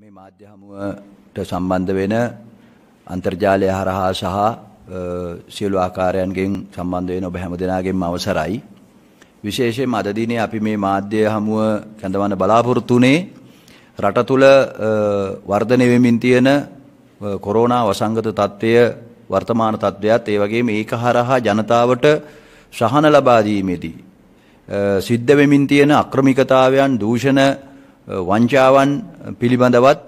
මේ මාධ්‍ය හමුවට සම්බන්ධ වෙන අන්තර්ජාලය හරහා සහ සියලු ආකාරයන්ගෙන් සම්බන්ධ වෙන ඔබ හැම දෙනාගෙන්ම අවසරයි. විශේෂයෙන් අද දිනේ අපි මේ මාධ්‍ය හමුව කැඳවන්න බලාපොරොත්තු වුණේ රට තුල වර්ධනය වෙමින් තියෙන කොරෝනා වසංගත తත්වය වර්තමාන తත්වයත් ඒ වගේම ඒක හරහා ජනතාවට සහන ලබා දීමේදී සිද්ධ වෙමින් තියෙන අක්‍රමිකතාවයන් දූෂණ වංචාවන් පිළිබඳවත්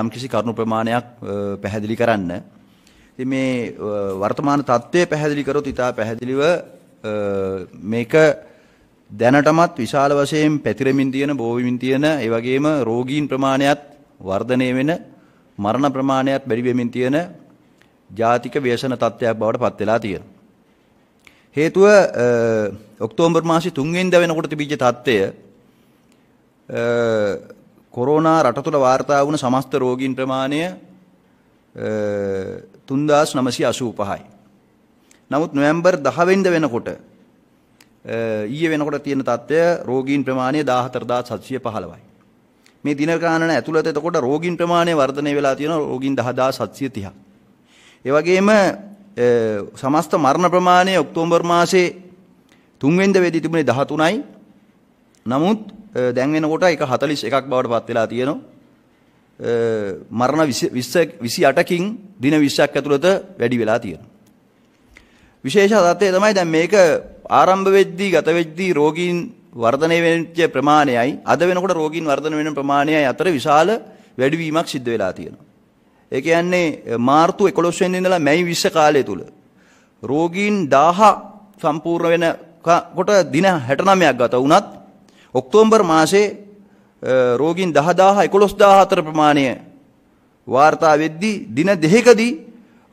යම්කිසි කරුණු ප්‍රමාණයක් පැහැදිලි කරන්න. ඉතින් මේ වර්තමාන தત્ත්වය පැහැදිලි කරොත් ඉතා පැහැදිලිව මේක දැනටමත් විශාල වශයෙන් පැතිරෙමින් තියෙන, බෝවිමින් තියෙන, ඒ වගේම රෝගීන් ප්‍රමාණයත් වර්ධනය වෙන, මරණ ප්‍රමාණයත් බැරි වෙමින් තියෙන ජාතික ව්‍යසන තත්ත්වයක් බවට පත් වෙලා තියෙනවා. හේතුව ඔක්තෝබර් මාසේ 3 වෙනිදා වෙනකොට තිබිච්ච තත්ත්වය කොරෝනා රට තුළ වාර්තා වුණ සමස්ත රෝගීන් ප්‍රමාණය 3985යි. නමුත් නොවැම්බර් 10 වෙනිදා වෙනකොට ඊයේ වෙනකොට තියෙන තත්ත්වය රෝගීන් ප්‍රමාණය 14715යි. මේ දින ගණන ඇතුළත එතකොට රෝගීන් ප්‍රමාණය වර්ධනය වෙලා තියෙනවා රෝගීන් 10730ක්. ඒ වගේම සමස්ත මරණ ප්‍රමාණය ඔක්තෝබර් මාසේ 3 වෙනිදා වෙදී තිබුණේ 13යි. නමුත් දැන් වෙනකොට ඒක 41ක් බවට පත් වෙලා තියෙනවා. මරණ 20 28කින් දින 20ක් ඇතුළත වැඩි වෙලා තියෙනවා. විශේෂ තත්ත්වය තමයි දැන් මේක ආරම්භ වෙද්දී ගත වෙද්දී රෝගීන් වර්ධනය වෙච්ච ප්‍රමාණයයි අද වෙනකොට රෝගීන් වර්ධනය වෙන ප්‍රමාණයයි අතර විශාල වැඩිවීමක් සිද්ධ වෙලා තියෙනවා. ඒ කියන්නේ මාර්තු 11 වෙනිදා ඉඳලා මැයි 20 කාලය තුල රෝගීන් 1000 සම්පූර්ණ වෙනකොට දින 69ක් ගත වුණත් ඔක්තෝම්බර් මාසේ රෝගීන් 10000 11000 අතර ප්‍රමාණය වාර්තා වෙද්දී දින දෙකකදී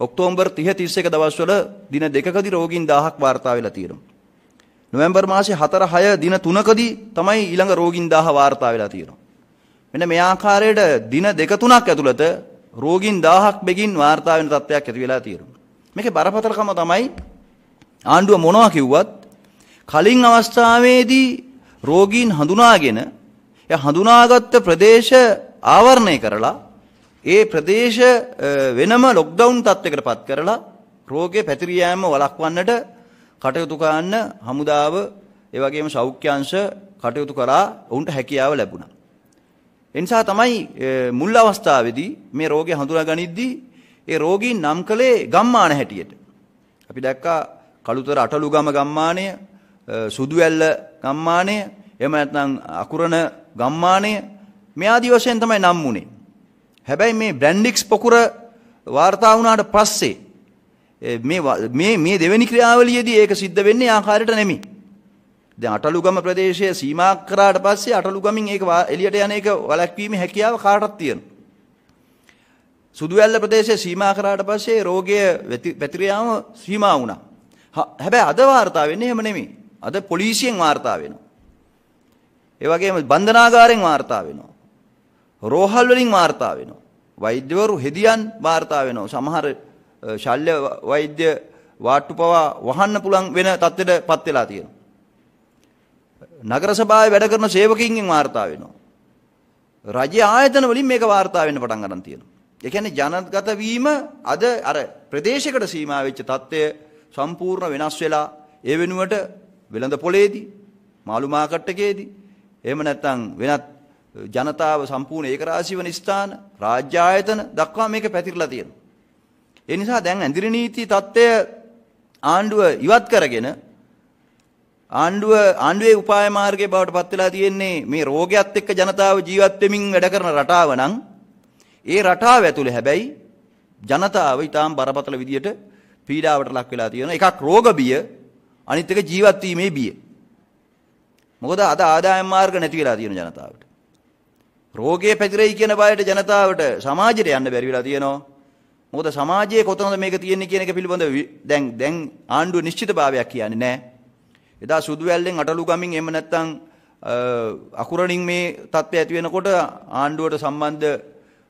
ඔක්තෝබර් 30 31 දවස්වල දින දෙකකදී රෝගීන් 1000ක් වාර්තා වෙලා තියෙනවා. නොවැම්බර් මාසේ 4 6 දින 3කදී තමයි ඊළඟ රෝගීන් 1000 වාර්තා වෙලා තියෙනවා. මෙන්න මේ ආකාරයට දින දෙක තුනක් ඇතුළත රෝගීන් 1000ක් බෙගින් වාර්තා වෙන තත්ත්වයක් ඇති වෙලා තියෙනවා. මේකේ බරපතලකම තමයි ආණ්ඩුව මොනවා කිව්වත් කලින් අවස්ථාවේදී රෝගීන් හඳුනාගෙන එය හඳුනාගත්ත ප්‍රදේශ ආවරණය කරලා ඒ ප්‍රදේශ වෙනම ලොක්ඩවුන් තත්ත්වයකට පත් කරලා රෝගේ පැතිරී යාම වළක්වන්නට කටයුතු කරන්න හමුදාව ඒ වගේම සෞඛ්‍යංශ කටයුතු කරා ඔවුන්ට හැකියාව ලැබුණා. ඒ නිසා තමයි මුල් අවස්ථාවේදී මේ රෝගය හඳුනා ගනිද්දී ඒ රෝගීන් නම් කළේ ගම්මාන හැටියට. අපි දැක්කා කළුතර අටලුගම ගම්මානය සුදු ඇල්ල ගම්මානය එහෙම නැත්නම් අකුරණ ගම්මානය මේ ආදි වශයෙන් තමයි නම් වුනේ. හැබැයි මේ බ්‍රැන්ඩික්ස් පොකුර වාර්තා වුණාට පස්සේ මේ මේ මේ දෙවෙනි ක්‍රියාවලියේදී ඒක සිද්ධ වෙන්නේ ආකාරයට නෙමෙයි. දැන් අටලුගම ප්‍රදේශය සීමා කරාට පස්සේ අටලුගමින් ඒක එළියට යන එක වළක්වීමේ හැකියාව කාටවත් තියෙනවා. සුදු ඇල්ල ප්‍රදේශය සීමා කරාට පස්සේ රෝගය පැතිර යාම සීමා වුණා. හැබැයි අද වාර්තා වෙන්නේ එහෙම නෙමෙයි. අද පොලිසියෙන් වාර්තා වෙනවා. ඒ වගේම බන්ධනාගාරයෙන් වාර්තා වෙනවා. රෝහල් වලින් වාර්තා වෙනවා. වෛද්‍යවරු හෙදියන් වාර්තා වෙනවා. සමහර ශල්්‍ය වෛද්‍ය වාට්ටු පවා වහන්න පුළුවන් වෙන තත්ත්වයට පත් වෙලා තියෙනවා. නගර සභාවේ වැඩ කරන සේවකින්ගෙන් වාර්තා වෙනවා. රජයේ ආයතන වලින් මේක වාර්තා වෙන්න පටන් ගන්න තියෙනවා. ඒ කියන්නේ ජනගත වීම අද අර ප්‍රදේශයකට සීමා වෙච්ච தත්ත්වය සම්පූර්ණ වෙනස් වෙලා ඒ වෙනුවට වෙළඳ පොලේදී, මාළු මාකට් එකේදී, එහෙම නැත්නම් වෙනත් ජනතාව සම්පූර්ණ ඒකරාශී වන ස්ථාන, රාජ්‍ය ආයතන දක්වා මේක පැතිරලා තියෙනවා. ඒ නිසා දැන් ඇඳිරි නීති தත්ත්වය ආණ්ඩුව ඉවත් කරගෙන ආණ්ඩුව ආණ්ඩුවේ උපාය මාර්ගයේ බවට පත් වෙලා තියෙන්නේ මේ රෝගයත් එක්ක ජනතාව ජීවත් වෙමින් වැඩ කරන රටාව නම් ඒ රටාව ඇතුලේ හැබැයි ජනතාව ඊටාම් බරපතල විදියට පීඩාවට ලක් වෙලා තියෙනවා. එකක් රෝග බිය අනිත් එක ජීවත් වීමේ බිය. මොකද අද ආදායම් මාර්ග නැති වෙලා තියෙන ජනතාවට. රෝගයේ පැතිරෙයි කියන බයට ජනතාවට සමාජයට යන්න බැරි වෙලා තියෙනවා. මොකද සමාජයේ කොතනද මේක තියෙන්නේ කියන එක පිළිබඳව දැන් දැන් ආණ්ඩුව නිශ්චිතභාවයක් කියන්නේ නැහැ. එදා සුදු වැල්ලෙන් අටලු ගමින් එහෙම නැත්නම් අකුරණින් මේ தත්ත්වය ඇති වෙනකොට ආණ්ඩුවට සම්බන්ධ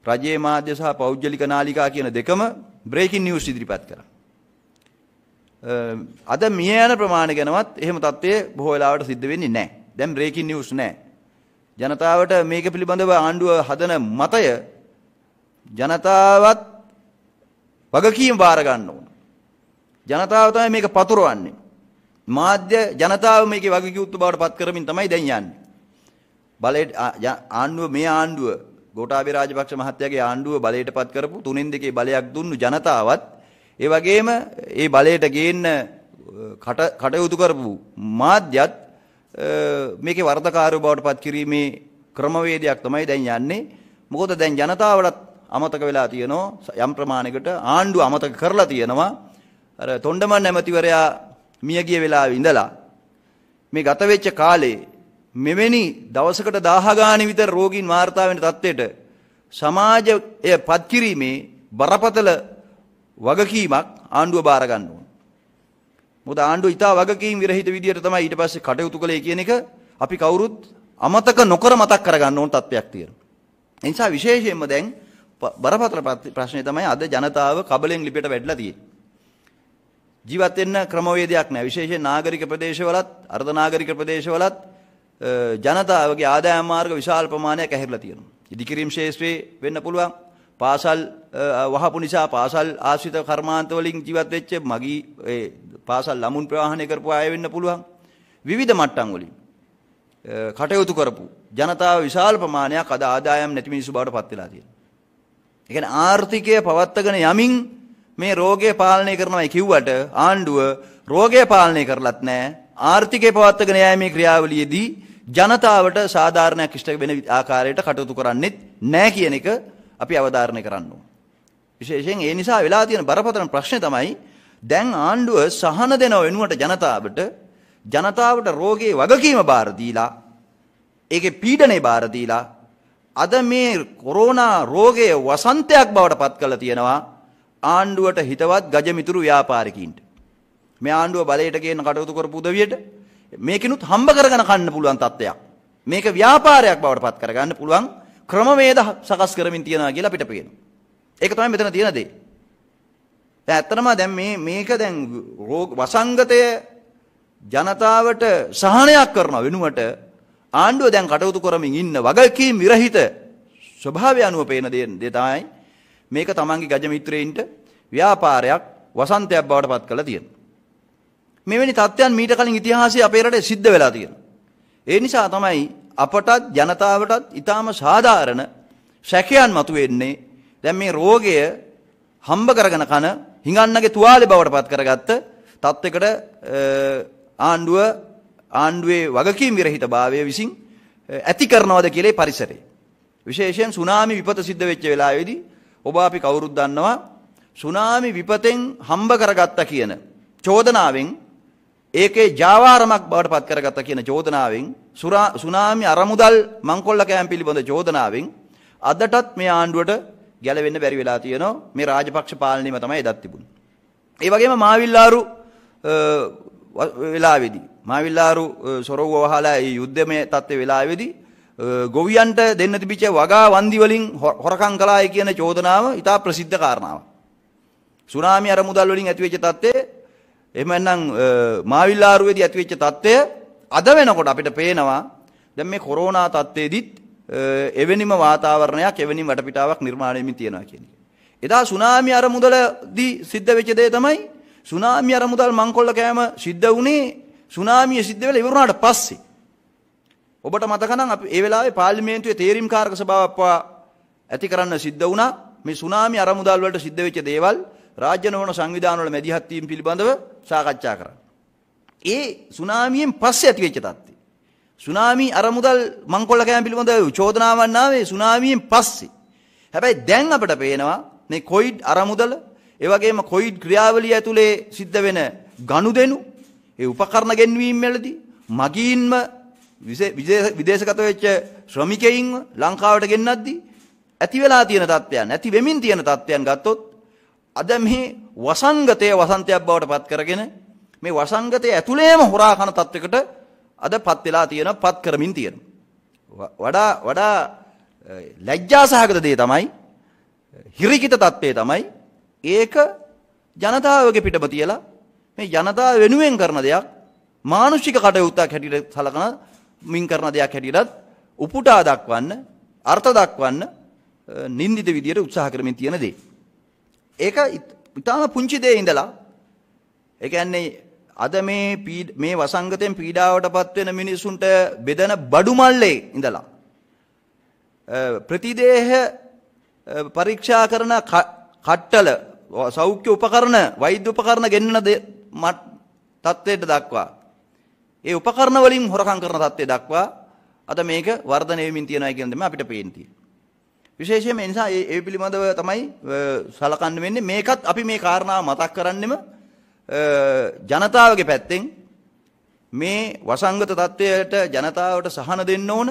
රජයේ මාධ්‍ය සහ පෞද්ගලික නාලිකා කියන දෙකම බ්‍රේකින් නිවුස් ඉදිරිපත් කරා. අද මිය යන ප්‍රමාණය ගැනවත් එහෙම தત્ත්වයේ බොහෝ වෙලාවට සිද්ධ වෙන්නේ නැහැ. දැන් breaking news නැහැ. ජනතාවට මේක පිළිබඳව ආණ්ඩුව හදන මතය ජනතාවත් වගකීම් බාර ගන්න ඕන. ජනතාව තමයි මේක පතුරවන්නේ. මාධ්‍ය ජනතාව මේකේ වගකීම්තු බවට පත් කරමින් තමයි දැන් යන්නේ. බලයට ආණ්ඩුව මේ ආණ්ඩුව ගෝඨාභය රාජපක්ෂ මහත්තයාගේ ආණ්ඩුව බලයට පත් කරපු තුනෙන් දෙකේ බලයක් දුන්නු ජනතාවත් ඒ වගේම ඒ බලයට ගේන්න කටයුතු කරපු මාධ්‍යත් මේකේ වර්ධකාරයෝ බවට පත් කිරීමේ ක්‍රමවේදයක් තමයි දැන් යන්නේ. මොකද දැන් ජනතාවලත් අමතක වෙලා තියෙනවා යම් ප්‍රමාණයකට ආණ්ඩුව අමතක කරලා තියෙනවා. අර තොණ්ඩමන් ඇමතිවරයා මිය ගිය වෙලාවේ ඉඳලා මේ ගත වෙච්ච කාලේ මෙවැනි දවසකට 1000 ගාණේ විතර රෝගීන් වාර්තා වෙන තත්ත්වයට සමාජය පත් කිරීමේ බරපතල වගකීමක් ආණ්ඩුව බාර ගන්න ඕන. මොකද ආණ්ඩුව ඊටා වගකීම් විරහිත විදියට තමයි ඊට පස්සේ කටයුතු කළේ කියන එක අපි කවුරුත් අමතක නොකර මතක් කරගන්න ඕන තත්වයක් තියෙනවා. ඒ නිසා විශේෂයෙන්ම දැන් බරපතල ප්‍රශ්නේ තමයි අද ජනතාව කබලෙන් ලිපියට වැටලා තියෙන්නේ. ජීවත් වෙන්න ක්‍රමවේදයක් නැහැ. විශේෂයෙන් නාගරික ප්‍රදේශවලත්, අර්ධ නාගරික ප්‍රදේශවලත් ජනතාවගේ ආදායම් මාර්ග විශාල ප්‍රමාණයක් ඇහැරලා තියෙනවා. ඉදිකිරීම් ශාස්ත්‍රයේ වෙන්න පුළුවන්, පාසල් වහපු නිසා පාසල් ආශ්‍රිත කර්මාන්ත වලින් ජීවත් වෙච්ච මගී ඒ පාසල් ළමුන් ප්‍රවාහනය කරපු අය වෙන්න පුළුවන්. විවිධ මට්ටම් වලින් කටයුතු කරපු ජනතාව විශාල ප්‍රමාණයක් අද ආදායම් නැති මිනිස්සු බවට පත් වෙලා තියෙනවා. ඒ කියන්නේ ආර්ථිකය පවත්වාගෙන යමින් මේ රෝගය පාලනය කරනවායි කිව්වට ආණ්ඩුව රෝගය පාලනය කරලත් නැහැ. ආර්ථිකය පවත්වාගෙන යෑමේ ක්‍රියාවලියේදී ජනතාවට සාධාරණයක් ඉෂ්ට වෙන ආකාරයට කටයුතු කරන්නේත් නැහැ කියන එක අපි අවධාරණය කරන්න විශේෂයෙන් ඒ නිසා වෙලා තියෙන බරපතල ප්‍රශ්නේ තමයි දැන් ආණ්ඩුව සහන දෙන වෙනුවට ජනතාවට ජනතාවට රෝගේ වගකීම බාර දීලා ඒකේ පීඩනේ බාර දීලා අද මේ කොරෝනා රෝගයේ වසන්තයක් බවට පත් කරලා තියෙනවා ආණ්ඩුවට හිතවත් ගජමිතුරු ව්‍යාපාරිකයින්ට මේ ආණ්ඩුව බලයට ගේන කටයුතු කරපු උදවියට මේකිනුත් හම්බ කරගෙන කන්න පුළුවන් තත්ත්වයක් මේක ව්‍යාපාරයක් බවට පත් කරගන්න පුළුවන් ක්‍රමවේද සකස් කරමින් තියනවා කියලා අපිට පේනවා. ඒක තමයි මෙතන තියෙන දේ. දැන් ඇත්තටම දැන් මේ මේක දැන් වසංගතය ජනතාවට සහනයක් කරන වෙනුවට ආණ්ඩුව දැන් කටයුතු කරමින් ඉන්න වගකීම් විරහිත ස්වභාවය අනුව පේන දේ තමයි මේක තමන්ගේ ගජ මිත්‍රයින්ට ව්‍යාපාරයක් වසන්තයක් බවට පත් කරලා තියෙනවා. මෙවැනි තත්ත්වයන් මීට කලින් ඉතිහාසයේ අපේ රටේ සිද්ධ වෙලා තියෙනවා. ඒ නිසා තමයි අපටත් ජනතාවටත් ඊටාම සාධාරණ සැකයන් මතුවෙන්නේ දැන් මේ රෝගය හම්බ කරගෙන කන හිඟන්නගේ තුවාලේ බවට පත් කරගත්ත තත්වයකට ආණ්ඩුව ආණ්ඩුවේ වගකීම් විරහිතභාවය විසින් ඇති කරනවද කියලා පරිසරය. විශේෂයෙන් සුනාමි විපත සිද්ධ වෙච්ච වෙලාවේදී ඔබ අපි කවුරුත් දන්නවා සුනාමි විපතෙන් හම්බ කරගත්තා කියන චෝදනාවෙන් ඒකේ ජාවාරමක් බවට පත් කරගත්තා කියන චෝදනාවෙන් සුනාමි අරමුදල් මංකොල්ල කෑම් පිළිබඳ චෝදනාවෙන් අදටත් මේ ආණ්ඩුවට ගැලවෙන්න බැරි වෙලා තියෙනවා මේ රාජපක්ෂ පාලනයම තමයි එදත් තිබුණේ. ඒ වගේම මාවිල්ලාරු වෙලාවේදී මාවිල්ලාරු සොරවුව වහලා මේ යුද්ධමය තත්ත්වේ වෙලාවේදී ගොවියන්ට දෙන්න තිබිච්ච වගා වන්දි වලින් හොරකම් කළායි කියන චෝදනාව ඉතා ප්‍රසිද්ධ කාරණාවක්. සුනාමි අරමුදල් වලින් ඇතිවෙච්ච තත්ත්වය එහෙම නැත්නම් මාවිල්ලාරුවේදී ඇතිවෙච්ච තත්ත්වය අද වෙනකොට අපිට පේනවා දැන් මේ කොරෝනා තත්ත්වයේදීත් එවැනිම වාතාවරණයක් එවැනිම වටපිටාවක් නිර්මාණය වෙමින් තියෙනවා කියන එක. එදා සුනාමි අරමුදලදී සිද්ධ වෙච්ච දේ තමයි සුනාමි අරමුදල් මංකොල්ල කෑම සිද්ධ වුණේ සුනාමිය සිද්ධ වෙලා ඉවර වුණාට පස්සේ. ඔබට මතක නම් අපි ඒ වෙලාවේ පාර්ලිමේන්තුවේ තේරීම්කාරක සභාවක් පවා ඇති කරන්න සිද්ධ වුණා මේ සුනාමි අරමුදල් වලට සිද්ධ වෙච්ච දේවල් රාජ්‍ය නොවන සංවිධාන වල මැදිහත් වීම පිළිබඳව සාකච්ඡා කරා. ඒ සුනාමියෙන් පස්සේ ඇති වෙච්ච තත්ත්වය. සුනාමි අරමුදල් මංකොල්ල කෑම පිළිබඳව චෝදනාවන් ආවේ සුනාමියෙන් පස්සේ. හැබැයි දැන් අපට පේනවා මේ කොයිඩ් අරමුදල, ඒ වගේම කොයිඩ් ක්‍රියාවලිය ඇතුලේ සිද්ධ වෙන ගනුදෙනු, ඒ උපකරණ ගෙන්වීම් වලදී මගින්ම විදේශගත වෙච්ච ශ්‍රමිකයින්ව ලංකාවට ගෙන්නද්දී ඇති වෙලා තියෙන තත්ත්වයන්, ඇති වෙමින් තියෙන තත්ත්වයන් ගත්තොත් අද මේ වසංගතය වසන්තයක් බවට පත් කරගෙන මේ වසංගතය ඇතුළේම හොරා කන තත්වයකට අදපත් වෙලා තියෙනපත් කරමින් තියෙනවා. වඩා වඩා ලැජ්ජාසහගත දේ තමයි හිරිකිත තත්ත්වය තමයි ඒක ජනතාවගේ පිටම තියලා මේ ජනතාව වෙනුවෙන් කරන දෙයක් මානුෂික කටයුත්තක් හැටියට සලකන මින් කරන දෙයක් හැටියටත් උපුටා දක්වන්න අර්ථ දක්වන්න නින්දිත විදියට උත්සාහ කරමින් තියෙන දේ. ඒක ඊටාම පුංචි දේ ඉඳලා ඒ කියන්නේ අද මේ මේ වසංගතයෙන් පීඩාවටපත් වෙන මිනිසුන්ට බෙදන බඩු මල්ලේ ඉඳලා ප්‍රතිදේහ පරීක්ෂා කරන කට්ටල සෞඛ්‍ය උපකරණ වෛද්‍ය උපකරණ ගෙන්නන තත්ත්වයට දක්වා ඒ උපකරණ වලින් හොරකම් කරන තත්ත්වයට දක්වා අද මේක වර්ධනය වෙමින් තියෙනවා කියන දෙම අපිට පේන තියෙන්නේ විශේෂයෙන්ම ඒ නිසා ඒ පිළිබඳව තමයි සලකන්න වෙන්නේ මේකත් අපි මේ කාරණාව මතක් කරන්නෙම ජනතාවගේ පැත්තෙන් මේ වසංගත තත්වයට ජනතාවට සහන දෙන්න ඕන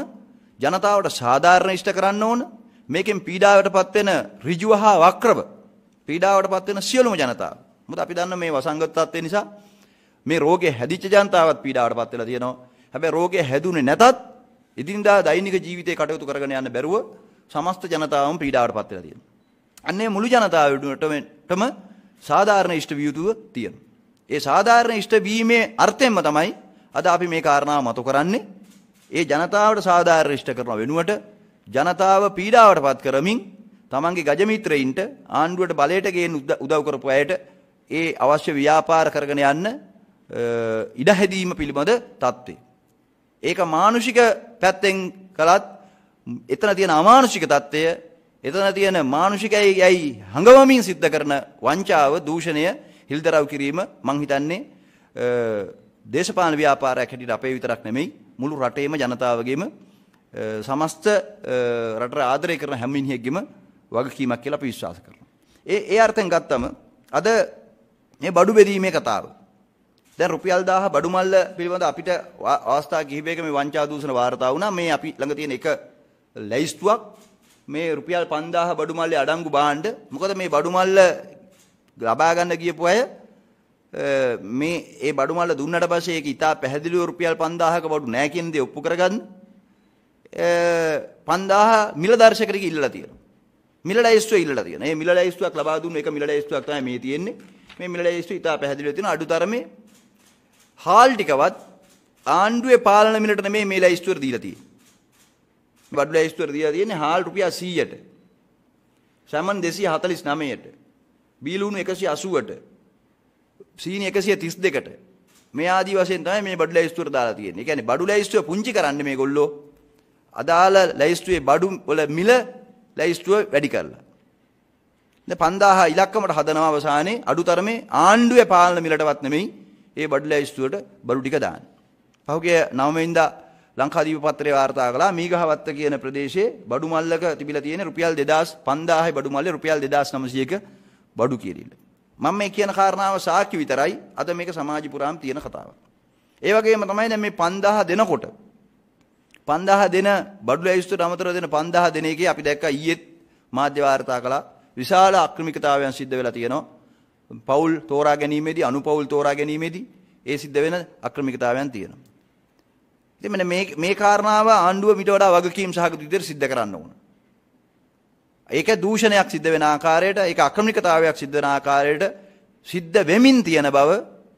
ජනතාවට සාධාරණ ඉෂ්ට කරන්න ඕන මේකෙන් පීඩාවටපත් වෙන ඍජුව හා වක්‍රව පීඩාවටපත් වෙන සියලුම ජනතාව මොකද අපි දන්න මේ වසංගත තත්ත්වය නිසා මේ රෝගේ හැදිච්ච ජනතාවත් පීඩාවටපත් වෙලා තියෙනවා හැබැයි රෝගේ හැදුනේ නැතත් ඉදින්දා දෛනික ජීවිතේ කටයුතු කරගෙන යන්න බැරුව සමස්ත ජනතාවම පීඩාවටපත් වෙලා තියෙනවා අන්නේ මුළු ජනතාව වෙනුවටම සාධාරණ ඉෂ්ට වියුතුව තියෙනවා ඒ සාධාරණ ඉෂ්ට වීමේ අර්ථයෙන්ම තමයි අද අපි මේ කාරණාව මතු කරන්නේ. ඒ ජනතාවට සාධාරණ ඉෂ්ට කරන වෙනුවට ජනතාව පීඩාවටපත් කරමින් තමන්ගේ ගජමිත්‍රයින්ට ආණ්ඩුවට බලයට ගේන උදව් කරපු අයට ඒ අවශ්‍ය ව්‍යාපාර කරගෙන යන්න ඉඩ හැදීම පිළිබඳ தත්ත්වය. ඒක මානුෂික පැත්තෙන් කළත් එතන තියෙන අමානුෂික தත්ත්වය එතන තියෙන මානුෂිකයි යයි හංගවමින් සිද්ධ කරන වංචාව දූෂණය හිල්දරව් කිරීම මං හිතන්නේ දේශපාලන ව්‍යාපාරයක් හැටියට අපේ විතරක් නෙමෙයි මුළු රටේම ජනතාවගේම සමස්ත රට ආදරය කරන හැම මිනිහෙක්ගෙම වගකීමක් කියලා අපි විශ්වාස කරනවා. ඒ ඒ අර්ථයෙන් ගත්තම අද මේ බඩු බෙදීමේ කතාව. දැන් රුපියල් 1000 බඩු මල්ල පිළිබඳ අපිට අවස්ථා කිහිපයක මේ වංචා දූෂණ වාර්තා වුණා. මේ අපි ළඟ තියෙන එක ලැයිස්තුවක් මේ රුපියල් 5000 බඩු මල්ලේ අඩංගු භාණ්ඩ. මොකද මේ බඩු මල්ල ලබා ගන්න ගියපු අය මේ ඒ බඩු මල්ල දුන්නට පස්සේ ඒක ඉතා පැහැදිලිව රුපියල් 5000ක බඩු නෑ කියන දේ ඔප්පු කරගන්න 5000 මිල දර්ශකರಿಗೆ ඉල්ලලා තියෙනවා මිල ලැයිස්තුව ඉල්ලලා තියෙනවා මේ මිල ලැයිස්තුවක් ලබා දුන්න එක මිල ලැයිස්තුවක් තමයි මේ තියෙන්නේ මේ මිල ලැයිස්තුව ඉතා පැහැදිලිව තියෙන අඩුතරමේ හාල් ටිකවත් ආණ්ඩුවේ පාලන මිලට නෙමෙයි මේ ලැයිස්තුවට දීලා තියෙන්නේ බඩු ලැයිස්තුවට දීලා තියෙන්නේ හාල් රුපියල් 100ට සමන් 249ට බීලුණු 180ට සීනි 132කට මේ ආදි වශයෙන් තමයි මේ බඩු ලැයිස්තුවට දාලා තියෙන්නේ. ඒ කියන්නේ බඩු ලැයිස්තුව පුංචි කරන්නේ මේගොල්ලෝ. අදාළ ලැයිස්තුවේ බඩු වල මිල ලැයිස්තුව වැඩි කරලා. දැන් 5000 ඉලක්කමට හදනවා අවසානයේ අඩුතරමේ ආණ්ඩුවේ පාලන මිලටවත් නෙමෙයි ඒ බඩු ලැයිස්තුවට බඩු ටික දාන්නේ. පහුගිය 9 වෙනිදා ලංකාදීප පත්‍රේ වාර්තා කළා මීගහවත්ත කියන ප්‍රදේශයේ බඩු මල්ලක තිබිලා තියෙන රුපියල් 2500 බඩු මල්ලේ රුපියල් 2900ක බඩු කිරිල්ල. මම මේ කියන කාරණාව සාක්ෂි විතරයි. අද මේක සමාජ පුරාම තියෙන කතාවක්. ඒ වගේම තමයි දැන් මේ 5000 දෙනකොට 5000 දෙන බඩු ලැයිස්තුවට අමතරව දෙන 5000 දෙන එකේ අපි දැක්කා ඊයේත් මාධ්‍ය වාර්තා කළා විශාල අක්‍රමිකතාවයන් සිද්ධ වෙලා තියෙනවා. පවුල් තෝරා ගැනීමේදී අනුපවුල් තෝරා ගැනීමේදී ඒ සිද්ධ වෙන අක්‍රමිකතාවයන් තියෙනවා. ඉතින් මේ මේ කාරණාව ආණ්ඩුව මිට වඩා වගකීම් සහගත විදිහට සිද්ධ කරන්න ඕන. ඒක දූෂණයක් සිද්ධ වෙන ආකාරයට ඒක අක්‍රමිකතාවයක් සිද්ධ වෙන ආකාරයට සිද්ධ වෙමින් තියෙන බව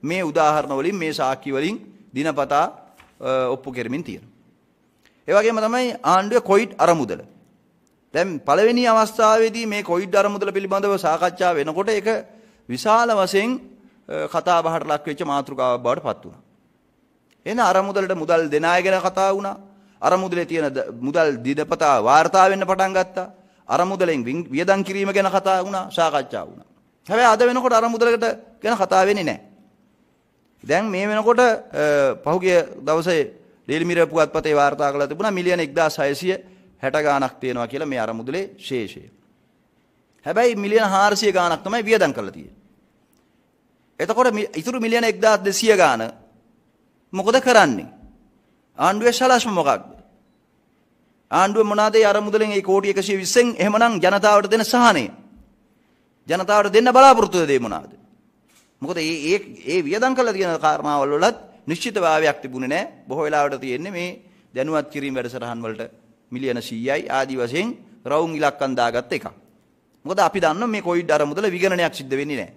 මේ උදාහරණ වලින් මේ සාක්ෂි වලින් දිනපතා ඔප්පු කරමින් තියෙනවා. ඒ වගේම තමයි ආණ්ඩුවේ කොයිඩ් අරමුදල. දැන් පළවෙනි අවස්ථාවේදී මේ කොයිඩ් අරමුදල පිළිබඳව සාකච්ඡා වෙනකොට ඒක විශාල වශයෙන් කතා බහට ලක් වෙච්ච මාතෘකාවක් බවට පත් වුණා. එහෙනම් අරමුදලට මුදල් දෙන අය ගැන කතා වුණා. අරමුදලේ තියෙන මුදල් දිදපතා වාර්තා වෙන්න පටන් ගත්තා. අරමුදලෙන් වියදම් කිරීම ගැන කතා වුණා, සාකච්ඡා වුණා. හැබැයි අද වෙනකොට අරමුදලකට ගැන කතා වෙන්නේ නැහැ. දැන් මේ වෙනකොට පහුගිය දවසේ ඩේලි මිරර් පුවත්පතේ වාර්තා කළා තිබුණා මිලියන 1660 ගාණක් තියෙනවා කියලා මේ අරමුදලේ ශේෂය. හැබැයි මිලියන 400 ගාණක් තමයි වියදම් කරලා තියෙන්නේ. එතකොට ඉතුරු මිලියන 1200 ගාණ මොකද කරන්නේ? ආණ්ඩුවේ සලස්ම මොකක්ද? ආණ්ඩුව මොනවාද ඒ අරමුදලෙන් ඒ කෝටි 120න් එහෙමනම් ජනතාවට දෙන සහනය. ජනතාවට දෙන්න බලාපොරොත්තු දේ මොනවාද? මොකද මේ ඒ ඒ වියදම් කළා කියන කාරණාවල් වලත් නිශ්චිතභාවයක් තිබුණේ නැහැ. බොහෝ වෙලාවට තියෙන්නේ මේ දැනුවත් කිරීම වැඩසටහන් වලට මිලියන 100යි ආදි වශයෙන් රවුම් ඉලක්කම් දාගත්ත එකක්. මොකද අපි දන්නවා මේ කොවිඩ් අරමුදල විගණනයක් සිද්ධ වෙන්නේ නැහැ.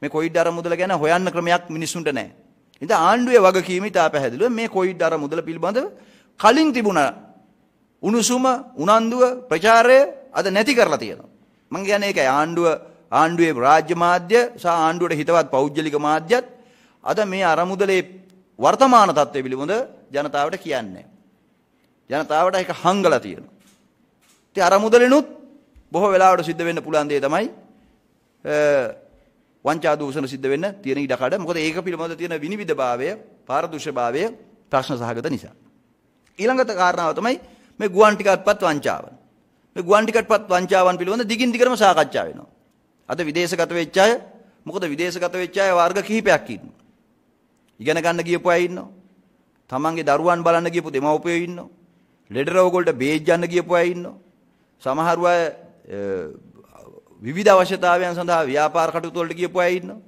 මේ කොවිඩ් අරමුදල ගැන හොයන්න ක්‍රමයක් මිනිසුන්ට නැහැ. ඉතින් ආණ්ඩුවේ වගකීම ඉතා පැහැදිලිව මේ කොවිඩ් අරමුදල පිළිබඳව කලින් තිබුණා උණුසුම උනන්දුව ප්‍රචාරය අද නැති කරලා තියෙනවා. මම කියන්නේ ඒකයි ආණ්ඩුව ආණ්ඩුවේ රාජ්‍ය මාධ්‍ය සහ ආණ්ඩුවට හිතවත් පෞද්ගලික මාධ්‍යත් අද මේ අරමුදලේ වර්තමාන තත්ත්වය පිළිබඳ ජනතාවට කියන්නේ ජනතාවට ඒක හංගලා තියෙනවා. ඉතින් අරමුදලිනුත් බොහෝ වෙලාවට සිද්ධ වෙන්න පුළුවන් දේ තමයි වංචා දූෂණ සිද්ධ වෙන්න තියෙන ඉඩකඩ. මොකද ඒක පිළිබඳ තියෙන විනිවිදභාවය, පාරදෘශ්‍යභාවය ප්‍රශ්න සහගත නිසා. ඊළඟට කාරණාව තමයි මේ ගුවන් ටිකටපත් වංචාවන්. මේ ගුවන් ටිකටපත් වංචාවන් පිළිබඳ දිගින් දිගටම සාකච්ඡා වෙනවා. අද විදේශගත වෙච්ච අය මොකද විදේශගත වෙච්ච අය වර්ග කිහිපයක් ඉන්නවා. ඉගෙන ගන්න ගියපු අය ඉන්නවා. තමන්ගේ දරුවන් බලන්න ගියපු දෙමව්පියෝ ඉන්නවා. ලෙඩ රෝග වලට බේජ් ගන්න ගියපු අය ඉන්නවා. සමහර අය විවිධ අවශ්‍යතාවයන් සඳහා ව්‍යාපාර කටයුතු වලට ගියපු අය ඉන්නවා.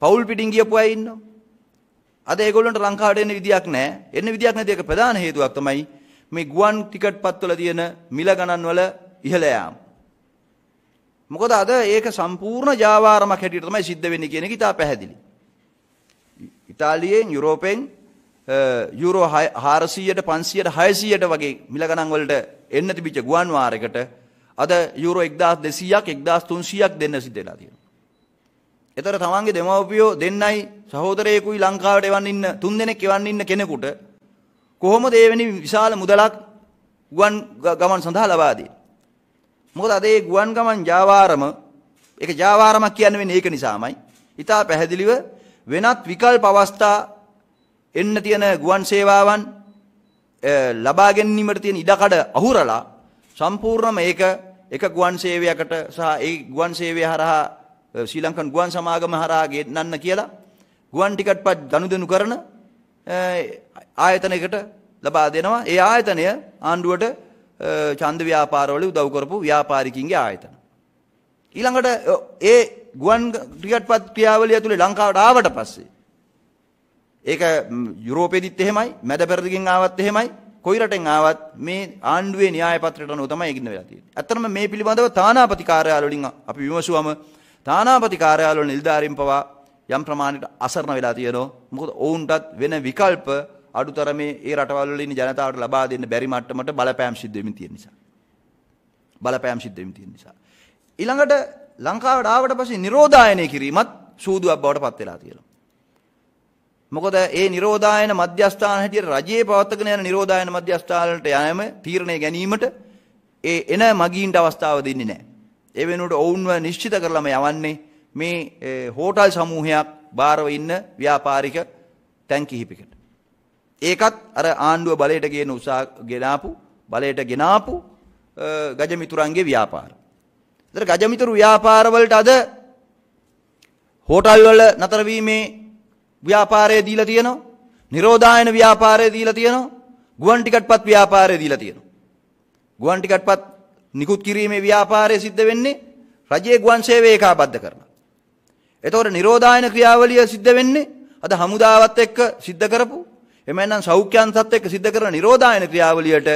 පවුල් පිටින් ගියපු අය ඉන්නවා. අද ඒගොල්ලන්ට ලංකාවට එන්න විදියක් නැහැ. එන්න විදියක් නැති එක ප්‍රධාන හේතුවක් තමයි මේ ගුවන් ටිකට් පත්වල තියෙන මිල ගණන්වල ඉහළ යාම. මොකද අද ඒක සම්පූර්ණ ජාවාරමක් හැටියට තමයි සිද්ධ වෙන්නේ කියන එක ඉතා පැහැදිලි. ඉතාලියෙන් යුරෝපෙන් යුරෝ 400ට 500ට 600ට වගේ මිල ගණන් වලට එන්න තිබිච්ච ගුවන් වාරයකට අද යුරෝ 1200ක් 1300ක් දෙන්න සිද්ධ වෙලා තියෙනවා. ඒතර තමන්ගේ දෙමව්පියෝ දෙන්නයි සහෝදරයෙකුයි ලංකාවට එවන්න ඉන්න තුන් දෙනෙක් එවන්න ඉන්න කෙනෙකුට කොහොමද එවැනි විශාල මුදලක් ගුවන් ගමන් සඳහා ලබා දෙන්නේ? මොකද අද ඒ ගුවන් ගමන් ජාවාරම ඒක ජාවාරමක් කියන්නේ වෙන්නේ ඒක නිසාමයි. ඊට පැහැදිලිව වෙනත් විකල්ප අවස්ථා එන්න තියෙන ගුවන් සේවාවන් ලබා ගැනීමට තියෙන ඉඩකඩ අහුරලා සම්පූර්ණම ඒක එක ගුවන් සේවයකට සහ ඒ ගුවන් සේවය හරහා ශ්‍රී ලංකන් ගුවන් සමාගම හරහා ගෙන්නන්න කියලා ගුවන් ටිකට්පත් ගනුදෙනු කරන ආයතනයකට ලබා දෙනවා. ඒ ආයතනය ආණ්ඩුවට ඡන්ද ව්‍යාපාරවල උදව් කරපු ව්‍යාපාරිකයින්ගේ ආයතන. ඊළඟට ඒ ගුවන් ක්‍රිකට්පත් ක්‍රියාවලිය ඇතුලේ ලංකාවට ආවට පස්සේ ඒක යුරෝපෙදිත් එහෙමයි මැද පෙරදිගෙන් ආවත් එහෙමයි කොයි රටෙන් ආවත් මේ ආණ්ඩුවේ න්‍යාය පත්‍රයට අනුව තමයි ඉගෙන වෙලා තියෙන්නේ. ඇත්තටම මේ පිළිබඳව තානාපති කාර්යාල වලින් අපි විමසුවම තානාපති කාර්යාල වල නිලධාරීන් පවා යම් ප්‍රමාණයකට අසරණ වෙලා තියෙනවා. මොකද ඔවුන්ටත් වෙන විකල්ප අඩුතරමේ ඒ රටවල් වල ඉන්න ජනතාවට ලබා දෙන්න බැරි මට්ටමට බලපෑම් සිද්ධ වෙමින් තියෙන නිසා. බලපෑම් සිද්ධ වෙමින් තියෙන නිසා. ඊළඟට ලංකාවට ආවට පස්සේ නිරෝධායනය කිරීමත් සූදුවක් බවට පත් වෙලා තියෙනවා. මොකද ඒ නිරෝධායන මධ්‍යස්ථාන හැටියට රජයේ පවත්වගෙන යන නිරෝධායන මධ්‍යස්ථානවලට යෑම තීරණය ගැනීමට ඒ එන මගීන්ට අවස්ථාව දෙන්නේ නැහැ. ඒ වෙනුවට ඔවුන්ව නිශ්චිත කරලම යවන්නේ මේ හෝටල් සමූහයක් බාරව ඉන්න ව්‍යාපාරික තැන් කිහිපයකට. ඒකත් අර ආණ්ඩුව බලයට ගේන උසා ගෙනාපු බලයට ගෙනාපු ගජමිතුරන්ගේ ව්‍යාපාර. ඒතර ගජමිතුරු ව්‍යාපාර වලට අද හෝටල් වල නතර වීමේ ව්‍යාපාරය දීලා තියෙනවා. නිරෝධායන ව්‍යාපාරය දීලා තියෙනවා. ගුවන් ටිකට්පත් ව්‍යාපාරය දීලා තියෙනවා. ගුවන් ටිකට්පත් නිකුත් කිරීමේ ව්‍යාපාරය සිද්ධ වෙන්නේ රජයේ ගුවන් සේවය ඒකාබද්ධ කරලා. එතකොට නිරෝධායන ක්‍රියාවලිය සිද්ධ වෙන්නේ අද හමුදාවත් එක්ක සිද්ධ කරපු එමෙන්නම් සෞඛ්‍යන්සත් එක්ක සිද්ධ කරන නිරෝධායන ක්‍රියාවලියට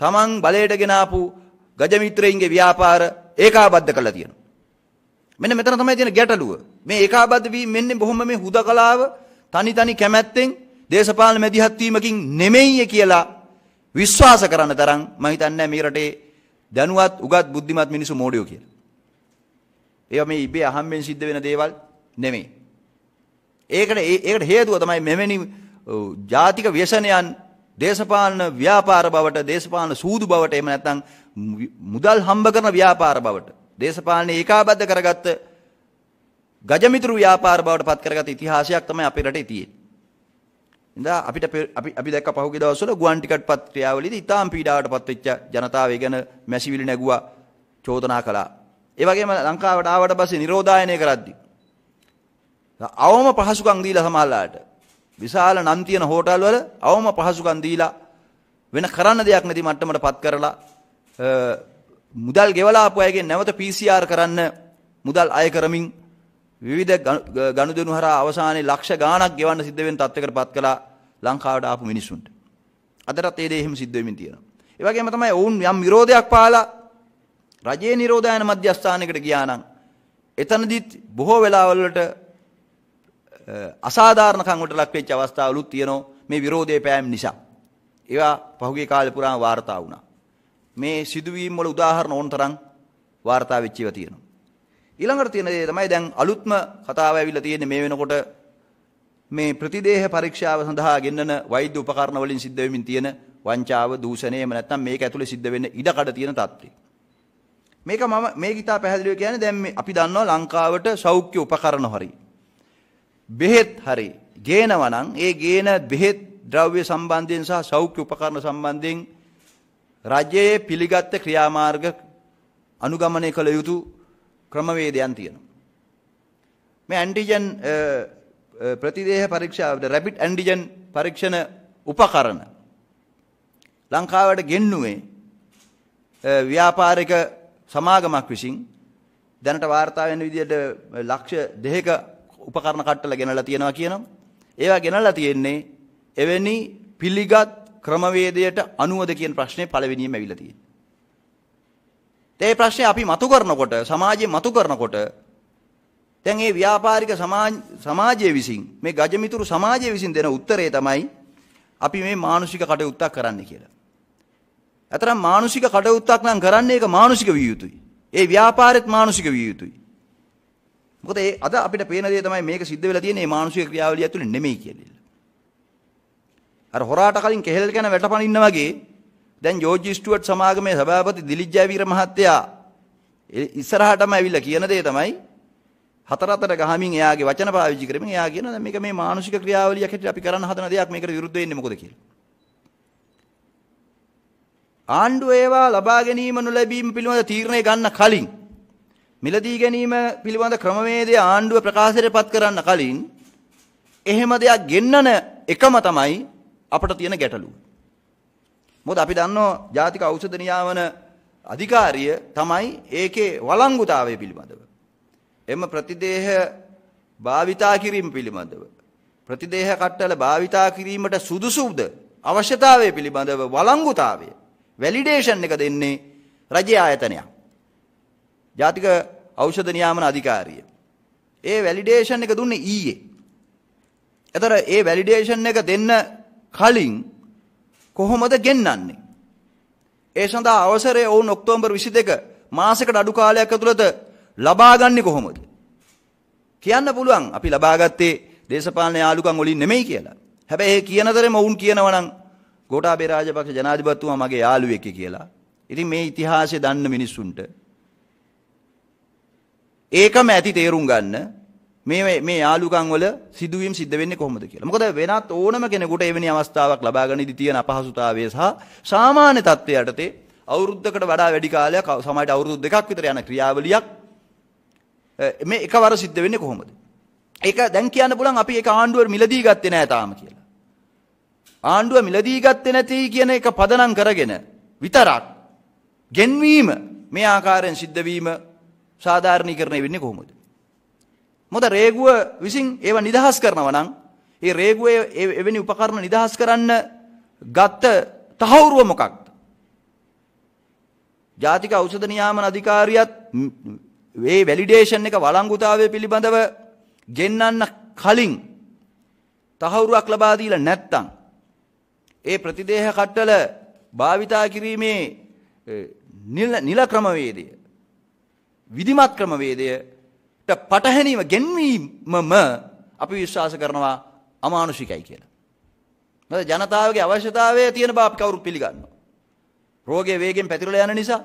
තමන් බලයට ගෙනාපු ගජ මිත්‍රයින්ගේ ව්‍යාපාර ඒකාබද්ධ කළා තියෙනවා. මෙන්න මෙතන තමයි තියෙන ගැටලුව. මේ ඒකාබද්ධ වීම මෙන්න බොහොම මේ හුදකලාව තනි තනි කැමැත්තෙන් දේශපාලන මැදිහත් වීමකින් නෙමෙයි කියලා විශ්වාස කරන තරම් මම හිතන්නේ මේ රටේ දැනුවත් උගත් බුද්ධිමත් මිනිස්සු මෝඩයෝ කියලා. ඒවා මේ ඉබේ අහම්බෙන් සිද්ධ වෙන දේවල්. නෙමෙයි. ඒකට ඒකට හේතුව තමයි මෙවැනි ජාතික ව්‍යසනයන් දේශපාලන ව්‍යාපාර බවට දේශපාලන සූදු බවට එහෙම නැත්නම් මුදල් හම්බ කරන ව්‍යාපාර බවට දේශපාලනේ ඒකාබද්ධ කරගත්ත ගජමිතුරු ව්‍යාපාර බවට පත් කරගත් ඉතිහාසයක් තමයි අපේ රටේ තියෙන්නේ. ඉඳා අපිට අපි අපි දැක්ක පහුගිය දවස්වල ගුවන් ටිකට් පත් ක්‍රියාවලියේදී ඊටාම් පීඩාවටපත් වෙච්ච ජනතාව ගැන මැසිවිලි නැගුවා චෝදනා කළා. ඒ වගේම ලංකාවට ආවට පස්සේ නිරෝධායනය කරද්දී අවම පහසුකම් දීලා සමහරලාට විශාල නම් තියෙන හෝටල් වල අවම පහසුකම් දීලා වෙන කරන්න දෙයක් නැති මට්ටමටපත් කරලා මුදල් ගෙවලා ආපු අයගෙන් නැවත PCR කරන්න මුදල් අය කරමින් විවිධ ගනුදෙනු හරහා අවසානයේ ලක්ෂ ගාණක් ගෙවන්න සිද්ධ වෙන තත්යකටපත් කළා ලංකාවට ආපු මිනිස්සුන්ට. අදටත් ඒ දේ එහෙම සිද්ධ වෙමින් තියෙනවා. ඒ වගේම තමයි ඔවුන් යම් විරෝධයක් පාලා රජයේ නිරෝධායන මධ්‍යස්ථානයකට ගියා නම් එතනදිත් බොහෝ වෙලාවලට අසාධාරණකම් වලට ලක් වෙච්ච අවස්ථාවලුත් තියෙනවා මේ විරෝධයේ පෑම් නිසා. ඒවා පහුගිය කාලේ පුරාම වාර්තා වුණා. මේ සිදුවීම් වල උදාහරණ ඕන තරම් වාර්තා වෙච්ච ඒවා තියෙනවා. ඊළඟට තියෙන දේ තමයි දැන් අලුත්ම කතාව ඇවිල්ලා තියෙන්නේ මේ වෙනකොට මේ ප්‍රතිදේහ පරීක්ෂාව සඳහා ගෙන්නන වෛද්‍ය උපකරණ වලින් සිද්ධ වෙමින් තියෙන වංචාව දූෂණය එහෙම නැත්නම් මේක ඇතුලේ සිද්ධ වෙන්න ඉඩ කඩ තියෙන තත්ත්වය. මේක මම මේ ගිතා පැහැදිලිව කියන්නේ දැන් අපි දන්නවා ලංකාවට සෞඛ්‍ය උපකරණ හරි බෙහෙත් හරි ගේනවා නම් ඒ ගේන බෙහෙත් ද්‍රව්‍ය සම්බන්ධයෙන් සහ සෞඛ්‍ය උපකරණ සම්බන්ධයෙන් රජයේ පිළිගත් ක්‍රියාමාර්ග අනුගමනය කළ යුතු ක්‍රමවේදයන් තියෙනවා. මේ ඇන්ටිජන් ප්‍රතිදේහ පරීක්ෂාවට රැපිඩ් ඇන්ටිජන් පරීක්ෂණ උපකරණ ලංකාවට ගෙන්නුවේ ව්‍යාපාරික සමාගමක් විසින් දැනට වාර්තා වෙන විදිහට ලක්ෂ 2ක උපකරණ කට්ටල ගෙනලා තියෙනවා කියනවා. ඒවා ගෙනලා තියෙන්නේ එවැනි පිළිගත් ක්‍රමවේදයට අනුවද කියන ප්‍රශ්නේ පළවෙනියෙන්ම ඇවිල්ලා තියෙන්නේ. ඒ ප්‍රශ්නේ අපි මතු කරනකොට සමාජයේ මතු කරනකොට දැන් මේ ව්‍යාපාරික සමාජය විසින් මේ ගජමිතුරු සමාජය විසින් දෙන උත්තරේ තමයි අපි මේ මානුෂික කටයුත්තක් කරන්න කියලා. අතරම් මානුෂික කටයුත්තක් නම් කරන්නේ ඒක මානුෂික විය යුතුයි. ඒ ව්‍යාපාරෙත් මානුෂික විය යුතුයි. මොකද ඒ අද අපිට පේන දේ තමයි මේක සිද්ධ වෙලා තියෙන්නේ මේ මානසික ක්‍රියාවලිය ඇතුලේ නෙමෙයි කියන්නේ. අර හොරාට කලින් කෙහෙල් ගැන වැටපනින්න වගේ දැන් ජෝර්ජ් ස්ටුවර්ට් සමාගමේ සභාපති දිලිජ් ජයවීර මහත්තයා ඉස්සරහටම ඇවිල්ලා කියන දේ තමයි හතර අතර ගහමින් එයාගේ වචන පාවිච්චි කරමින් එයා කියනවා දැන් මේක මේ මානසික ක්‍රියාවලියක් හැටියට අපි කරන්න හදන දෙයක් මේකට විරුද්ධ වෙන්නේ මොකද කියලා. ආණ්ඩුව ඒවා ලබා ගැනීම නොලැබීම පිළිබඳ තීරණය ගන්න කලින් මිලදී ගැනීම පිළිබඳ ක්‍රමවේදය ආණ්ඩුව ප්‍රකාශයටපත් කරන්න කලින් එහෙම දෙයක් ගෙන්නන එකම තමයි අපට තියෙන ගැටලුව. මොකද අපි දන්නවා ජාතික ඖෂධ නියාමන අධිකාරිය තමයි ඒකේ වළංගුතාවය පිළිබඳව. එම ප්‍රතිදේහ භාවිතා කිරීම පිළිබඳව ප්‍රතිදේහ කට්ටල භාවිතා කිරීමට සුදුසුද අවශ්‍යතාවය පිළිබඳව වළංගුතාවය වැලිඩේෂන් එක දෙන්නේ රජයේ ආයතනයක්. ජාතික ඖෂධ නියාමන අධිකාරිය. ඒ වැලිඩේෂන් එක දුන්නේ ඊයේ. එතර ඒ වැලිඩේෂන් එක දෙන්න කලින් කොහොමද ගෙන්නන්නේ? ඒ සඳහා අවසරය ඔවුන් ඔක්තෝබර් 22 මාසයකට අඩු කාලයක් ඇතුළත ලබාගන්නේ කොහොමද? කියන්න පුළුවන් අපි ලබාගත්තේ දේශපාලන යාලුකම් වලින් නෙමෙයි කියලා. හැබැයි ඒ කියනතරම ඔවුන් කියනවා නම් ගෝඨාභය රාජපක්ෂ ජනාධිපතිතුමා මගේ යාළුවෙක් කියලා. ඉතින් මේ ඉතිහාසය දන්න මිනිස්සුන්ට ඒකම ඇති තේරුම් ගන්න මේ මේ යාළුකම් වල සිදුවීම් සිද්ධ වෙන්නේ කොහොමද කියලා. මොකද වෙනත් ඕනම කෙනෙකුට එවැනි අවස්ථාවක් ලබා ගන්න ඉදි තියෙන අපහසුතාවය සහ සාමාන්‍ය තත්ත්වයට යටතේ අවුරුද්දකට වඩා වැඩි කාලයක් සමහරට අවුරුදු දෙකක් විතර යන ක්‍රියාවලියක් මේ එකවර සිද්ධ වෙන්නේ කොහොමද? ඒක දැන් කියන්න පුළුවන් අපි ඒක ආණ්ඩුව මිලදී ගත්තේ නැහැ තාම කියලා. ආණ්ඩුව මිලදී ගත්තේ නැති කියන එක පදනම් කරගෙන විතරක් ගෙන්වීම මේ ආකාරයෙන් සිද්ධ වීම සාධාරණීකරණය වෙන්නේ කොහොමද? මොකද රේගුව විසින් ඒව නිදහස් කරනවා නම් ඒ රේගුවේ එවැනි උපකරණ නිදහස් කරන්න ගත්ත තහවුරුව මොකක්ද? ජාතික ඖෂධ නියාමන අධිකාරියත් මේ වැලිඩේෂන් එක වළංගුතාවය පිළිබඳව ගෙන්නන්න කලින් තහවුරුවක් ලබා දීලා නැත්නම් ඒ ප්‍රතිදේහ කට්ටල භාවිතා කිරීමේ නිල ක්‍රමවේදය විධිමත් ක්‍රමවේදයට පටහැනීම ගෙන්වීමම අපි විශ්වාස කරනවා අමානුෂිකයි කියලා. මොකද ජනතාවගේ අවශ්‍යතාවය තියෙන බව අපි කවුරුත් පිළිගන්නවා. රෝගයේ වේගෙන් පැතිරලා යන නිසා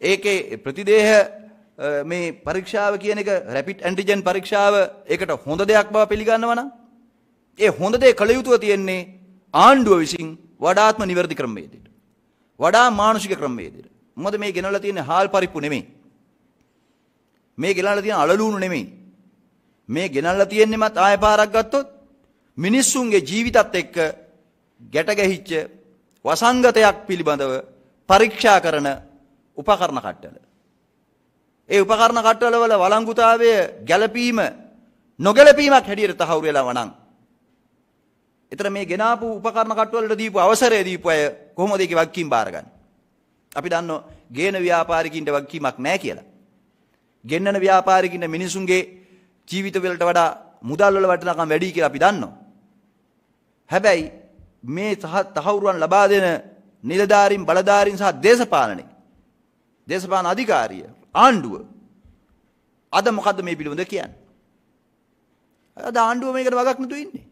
ඒකේ ප්‍රතිදේහ මේ පරීක්ෂාව කියන එක රැපිඩ් ඇන්ටිජන් පරීක්ෂාව ඒකට හොඳ දෙයක් බව පිළිගන්නවා නම් ඒ හොඳ දේ කළ යුතුව තියෙන්නේ ආණ්ඩුව විසින් වඩාත්ම නිවැරදි ක්‍රමවේදයකට වඩා මානුෂික ක්‍රමවේදයකට මොකද මේ ගෙනල්ලා තියෙන හාල් පරිප්පු නෙමෙයි. මේ ගෙනල්ලා තියෙන අලලුණු නෙමෙයි. මේ ගෙනල්ලා තියෙන්නෙමත් ආය පාරක් ගත්තොත් මිනිස්සුන්ගේ ජීවිතත් එක්ක ගැට ගැහිච්ච වසංගතයක් පිළිබඳව පරීක්ෂා කරන උපකරණ කට්ටල. ඒ උපකරණ කට්ටලවල වළංගුතාවය ගැළපීම නොගැළපීමක් හැටියට තහවුරු වෙලා වණන්. එතන මේ ගෙනාපු උපකරණ කට්ටවලට දීපු අවසරය දීපු අය කොහොමද ඒකේ වගකීම් බාරගන්නේ? අපි දන්නෝ ගේන ව්‍යාපාරිකින්ට වගකීමක් නැහැ කියලා. ගෙන්නන ව්‍යාපාරිකින්ට මිනිසුන්ගේ ජීවිතවලට වඩා මුදල් වල වටිනාකම් වැඩි කියලා අපි දන්නවා. හැබැයි මේ තහවුරුවන් ලබා දෙන නිලධාරීන් බලධාරීන් සහ දේශපාලනය දේශපාලන අධිකාරිය ආණ්ඩුව අද මොකද්ද මේ පිළිබඳ කියන්නේ? අද ආණ්ඩුව මේකට වගක් නතු ඉන්නේ.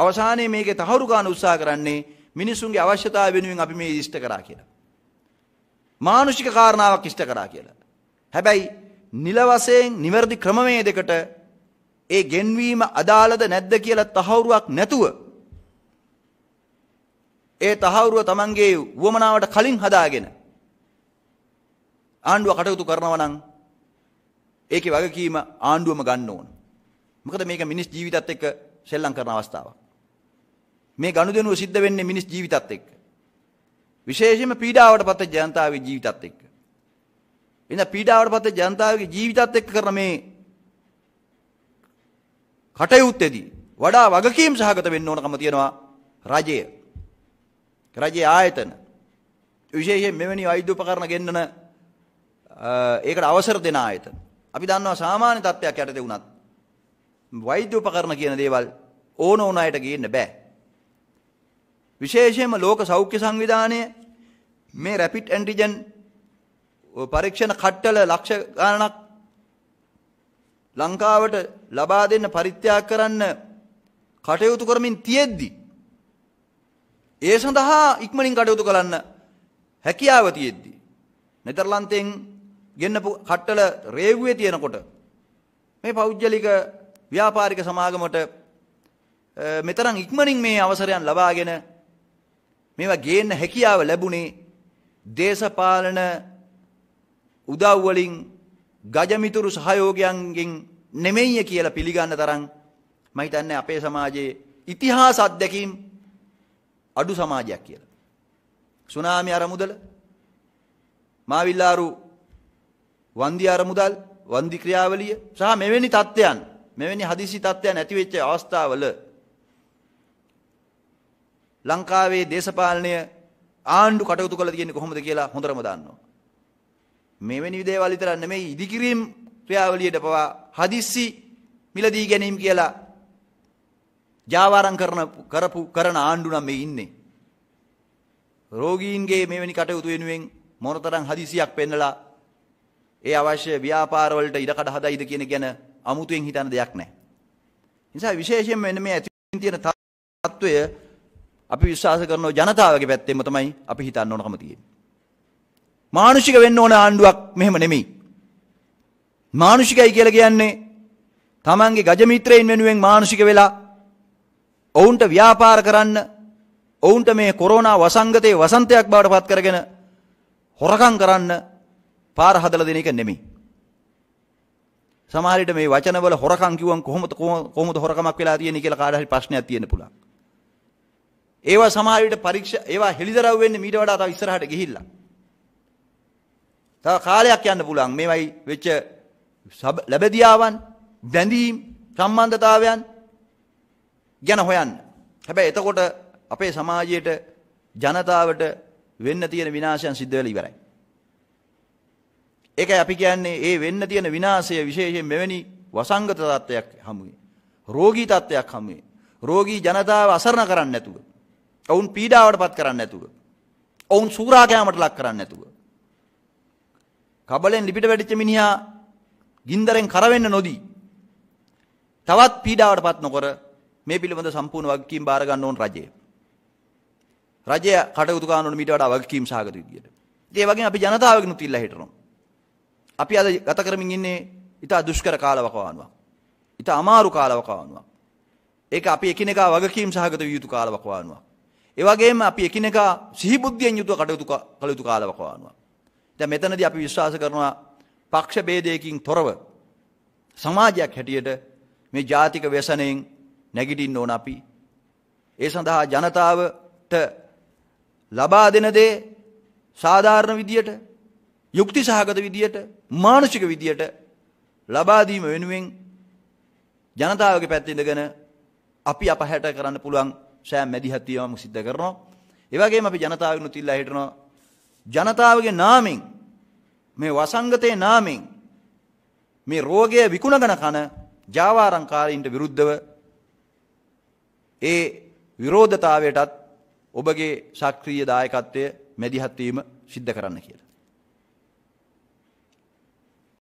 අවසානයේ මේකේ තහවුරු ගන්න උත්සාහ කරන්නේ මිනිසුන්ගේ අවශ්‍යතාවය වෙනුවෙන් අපි මේ ඉෂ්ට කරා කියලා. මානුෂික කාරණාවක් ඉෂ්ට කරා කියලා. හැබැයි නිල වශයෙන් නිවැරදි ක්‍රමවේදයකට ඒ ගෙන්වීම අදාළද නැද්ද කියලා තහවුරුවක් නැතුව ඒ තහවුරුව Tamanගේ වුවමනාවට කලින් හදාගෙන ආණ්ඩුව කටයුතු කරනවා නම් ඒකේ වගකීම ආණ්ඩුවම ගන්න ඕන. මොකද මේක මිනිස් ජීවිතත් එක්ක සෙල්ලම් කරන අවස්ථාවක්. මේ ගනුදෙනුව සිද්ධ වෙන්නේ මිනිස් ජීවිතත් එක්ක. විශේෂයෙන්ම පීඩාවට පත්වෙච්ච ජනතාවගේ ජීවිතත් එක්ක. එහෙනම් පීඩාවට පත්වෙච්ච ජනතාවගේ ජීවිතත් එක්ක කරන මේ කටයුත්තේදී වඩා වගකීම් සහගත වෙන්න ඕනකම තියෙනවා රජය. රජයේ ආයතන විශේෂයෙන් මෙවැනි වෛද්‍ය උපකරණ ගෙන්නන ඒකට අවසර දෙන ආයතන. අපි දන්නවා සාමාන්‍ය තත්ත්වයක් යටතේ වුණත් වෛද්‍ය උපකරණ කියන දේවල් ඕන ඕන අයට ගේන්න බෑ. විශේෂයෙන්ම ලෝක සෞඛ්‍ය සංවිධානය මේ රැපිඩ් ඇන්ටිජන් පරීක්ෂණ කට්ටල ලක්ෂ ගණනක් ලංකාවට ලබා දෙන්න පරිත්‍යාග කරන්න කටයුතු කරමින් තියෙද්දි ඒ සඳහා ඉක්මනින් කටයුතු කරන්න හැකියාව තියෙද්දි නෙදර්ලන්තෙන් ගෙන්නපු කට්ටල රේගුවේ තියෙනකොට මේ පෞද්ගලික ව්‍යාපාරික සමාගමට මෙතරම් ඉක්මනින් මේ අවසරයන් ලබාගෙන මේවා ගේන්න හැකියාව ලැබුණේ දේශපාලන උදව් වලින් ගජමිතුරු සහයෝගයන්ගෙන් නෙමෙයි කියලා පිළිගන්න තරම් මම හිතන්නේ අපේ සමාජයේ ඉතිහාස අත්දැකීම් අඩු සමාජයක් කියලා. සුනාමි අරමුදල මාවිල්ලාරු වන්දි අරමුදල් වන්දි ක්‍රියාවලිය සහ මෙවැනි தත්ත්වයන් මෙවැනි හදිසි තත්ත්වයන් ඇති වෙච්ච අවස්ථාවල ලංකාවේ දේශපාලනය ආණ්ඩු කටයුතු කළ තියෙන්නේ කොහොමද කියලා හොඳටම දන්නවා. මෙවැනි දේවල් විතරක් නෙමෙයි ඉදිකිරීම් ක්‍රියාවලියට පවා හදිස්සි මිලදී ගැනීම කියලා ජාවාරම් කරන කරපු කරන ආණ්ඩු නම් මේ ඉන්නේ. රෝගීන්ගේ මෙවැනි කටයුතු වෙනුවෙන් මොනතරම් හදිසියක් පෙන්නලා ඒ අවශ්‍ය ව්‍යාපාර වලට ඉඩකඩ හදයිද කියන ගැන අමුතුවෙන් හිතන දෙයක් නැහැ. නිසා විශේෂයෙන් මෙන්න මේ ඇතුලින් තියෙන තත්වය අපි විශ්වාස කරන ජනතාවගේ පැත්තෙම තමයි අපි හිතන්න ඕනකම තියෙන්නේ. මානුෂික වෙන්න ඕන ආණ්ඩුවක් මෙහෙම නෙමෙයි. මානුෂිකයි කියලා කියන්නේ තමන්ගේ ගජ මිත්‍රයින් වෙනුවෙන් මානුෂික වෙලා ඔවුන්ට ව්‍යාපාර කරන්න ඔවුන්ට මේ කොරෝනා වසංගතයේ වසන්තයක් බවට පත් කරගෙන හොරකම් කරන්න පාර හදලා දෙන එක නෙමෙයි. සමහර විට මේ වචනවල හොරකම් කිව්වම කොහොමද කොහොමද හොරකමක් වෙලා තියෙන්නේ කියලා කාට හරි ප්‍රශ්නයක් තියෙන්න පුළුවන්. ඒවා සමහර විට පරීක්ෂා ඒවා හෙලිදරව් වෙන්නේ මීට වඩා තව ඉස්සරහට ගිහිල්ලා. තව කාලයක් යන්න පුළුවන්. මේවයි වෙච්ච ලැබදියාවන්, බැඳීම්, සම්බන්ධතාවයන් ගැන හොයන්න. හැබැයි එතකොට අපේ සමාජයට ජනතාවට වෙන්න තියෙන විනාශයන් සිද්ධ වෙලා ඉවරයි. ඒකයි අපි කියන්නේ ඒ වෙන්න තියෙන විනාශය විශේෂයෙන් මෙවැනි වසංගත තත්ත්වයක් හමුවේ. රෝගී තත්ත්වයක් හමුවේ. රෝගී ජනතාව අසරණ කරන්නේ නැතුව ඔවුන් පීඩාවට පත් කරන්න නැතුව. ඔවුන් සූරාකෑමට ලක් කරන්න නැතුව. කබලෙන් ලිපිට වැඩිච්ච මිනිහා ගින්දරෙන් කරවෙන්න නොදී තවත් පීඩාවට පත් නොකර මේ පිළිබඳ සම්පූර්ණ වගකීම් බාර ගන්න ඕන රජය. රජය කටයුතු කරන ඕන මීට වඩා වගකීම් සහගත විදියට. ඉතින් ඒ වගේම අපි ජනතාවගෙනුත් ඉල්ලා හිටනවා. අපි අද ගත කරමින් ඉන්නේ ඉතා දුෂ්කර කාලවකවානුවක්. ඉතා අමාරු කාලවකවානුවක්. ඒක අපි එකිනෙකා වගකීම් සහගත විය යුතු කාලවකවානුවක්. ඒ වගේම අපි එකිනෙකා සිහිබුද්ධියෙන් යුතුව කටයුතු කළ යුතු කාලවකවානුව. දැන් මෙතනදී අපි විශ්වාස කරනවා පක්ෂ ભેදයකින් තොරව සමාජයක් හැටියට මේ ජාතික ව්‍යසනයෙන් නැගිටින්න ඕන අපි. ඒ සඳහා ජනතාවට ලබා දෙන දේ සාධාරණ විදියට යුක්ති සහගත විදියට මානසික විදියට ලබා දීම වෙනුවෙන් ජනතාවගේ පැත්තේ ඉඳගෙන අපි අපහැට කරන්න පුළුවන් සෑම මැදිහත් වීමක් සිද්ධ කරනවා. ඒ වගේම අපි ජනතාවගෙනුත් ඉල්ලා හිටනවා ජනතාවගේ නාමෙන් මේ වසංගතේ නාමෙන් මේ රෝගය විකුණගෙන කන ජාවාරංකාරීන්ට විරුද්ධව ඒ විරෝධතාවයටත් ඔබගේ සක්‍රීය දායකත්වය මැදිහත් වීම සිද්ධ කරන්න කියලා